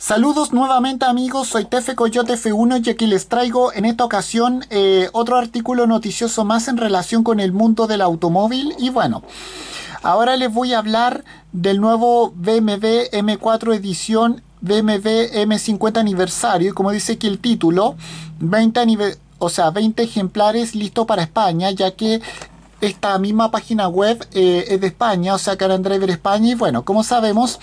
Saludos nuevamente amigos, soy Tefe Coyote F1 y aquí les traigo en esta ocasión eh, otro artículo noticioso más en relación con el mundo del automóvil y bueno, ahora les voy a hablar del nuevo BMW M4 edición BMW M50 aniversario y como dice aquí el título, 20 o sea, 20 ejemplares listo para España, ya que esta misma página web eh, es de España, o sea, Car Driver España. Y bueno, como sabemos,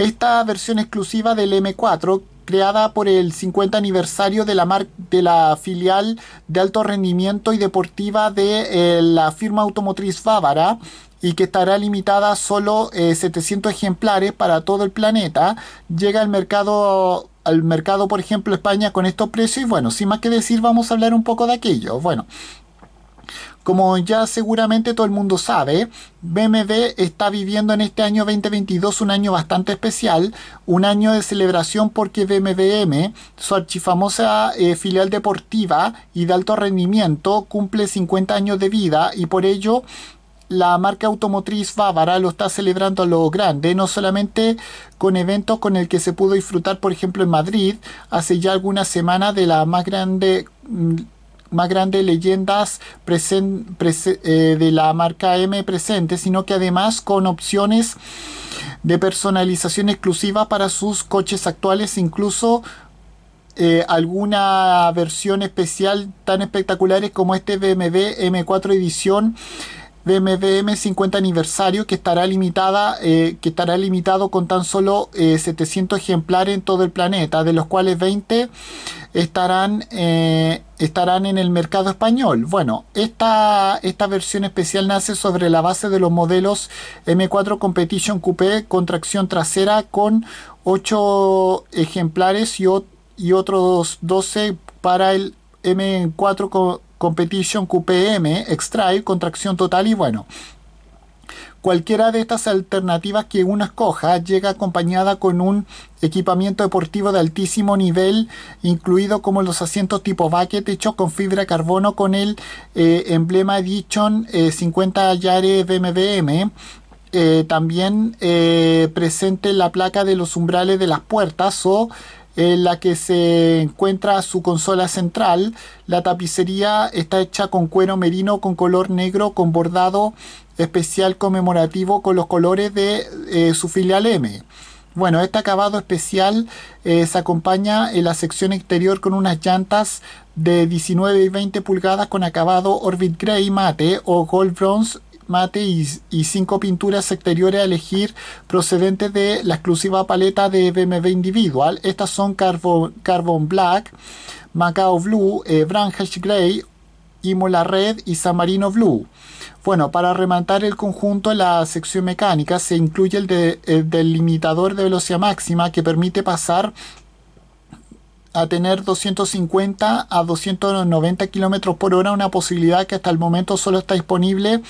esta versión exclusiva del M4 creada por el 50 aniversario de la, de la filial de alto rendimiento y deportiva de eh, la firma automotriz bávara y que estará limitada a solo 700 eh, ejemplares para todo el planeta, llega al mercado al mercado, por ejemplo, España con estos precios y bueno, sin más que decir, vamos a hablar un poco de aquello. Bueno, como ya seguramente todo el mundo sabe, BMW está viviendo en este año 2022 un año bastante especial, un año de celebración porque BMWM, su archifamosa eh, filial deportiva y de alto rendimiento, cumple 50 años de vida y por ello la marca automotriz bávara lo está celebrando a lo grande, no solamente con eventos con el que se pudo disfrutar, por ejemplo, en Madrid hace ya algunas semanas de la más grande mm, más grandes leyendas eh, de la marca M presente, sino que además con opciones de personalización exclusiva para sus coches actuales, incluso eh, alguna versión especial tan espectaculares como este BMW M4 edición BMW M50 aniversario que estará limitada eh, que estará limitado con tan solo 700 ejemplares en todo el planeta de los cuales 20 estarán, eh, estarán en el mercado español. Bueno, esta, esta versión especial nace sobre la base de los modelos M4 Competition Coupé con tracción trasera con 8 ejemplares y, y otros 12 para el M4 Competition qpm M contracción con total y bueno, Cualquiera de estas alternativas que uno escoja llega acompañada con un equipamiento deportivo de altísimo nivel, incluido como los asientos tipo bucket hechos con fibra carbono con el eh, emblema Edition 50 eh, Yare BMBM, eh, también presente presente la placa de los umbrales de las puertas o en la que se encuentra su consola central. La tapicería está hecha con cuero merino con color negro con bordado especial conmemorativo con los colores de eh, su filial M. Bueno, este acabado especial eh, se acompaña en la sección exterior con unas llantas de 19 y 20 pulgadas con acabado Orbit Grey Mate o Gold Bronze mate y, cinco pinturas exteriores a elegir procedentes de la exclusiva paleta de BMW individual. Estas son Carbon, Black, Macao Blue, eh, Grey, Imola Red y Samarino Blue. Bueno, para rematar el conjunto, la sección mecánica se incluye el, de, el, delimitador de velocidad máxima que permite pasar a tener 250 a 290 kilómetros por hora, una posibilidad que hasta el momento solo está disponible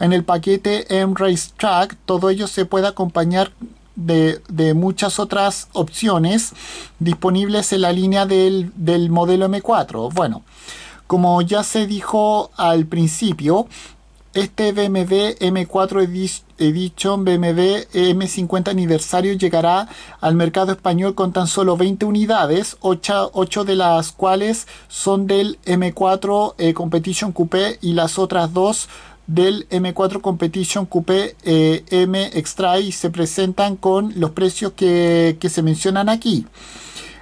en el paquete M-Race Track. Todo ello se puede acompañar de, muchas otras opciones disponibles en la línea del, del modelo M4. Bueno, como ya se dijo al principio, este BMW M4 Edition BMW M50 aniversario llegará al mercado español con tan solo 20 unidades, 8, de las cuales son del M4 eh, Competition Coupé y las otras dos del M4 Competition Coupé eh, M Extra y se presentan con los precios que, que se mencionan aquí.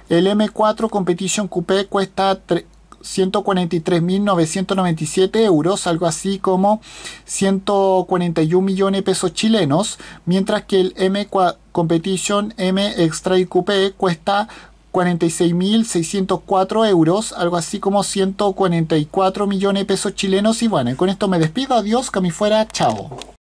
El M4 Competition Coupé cuesta 143.997 euros, algo así como 141 millones de pesos chilenos, mientras que el M Competition M Extra y Coupé cuesta 46.604 euros, algo así como 144 millones de pesos chilenos. Y bueno, con esto me despido, adiós, que a fuera, chao.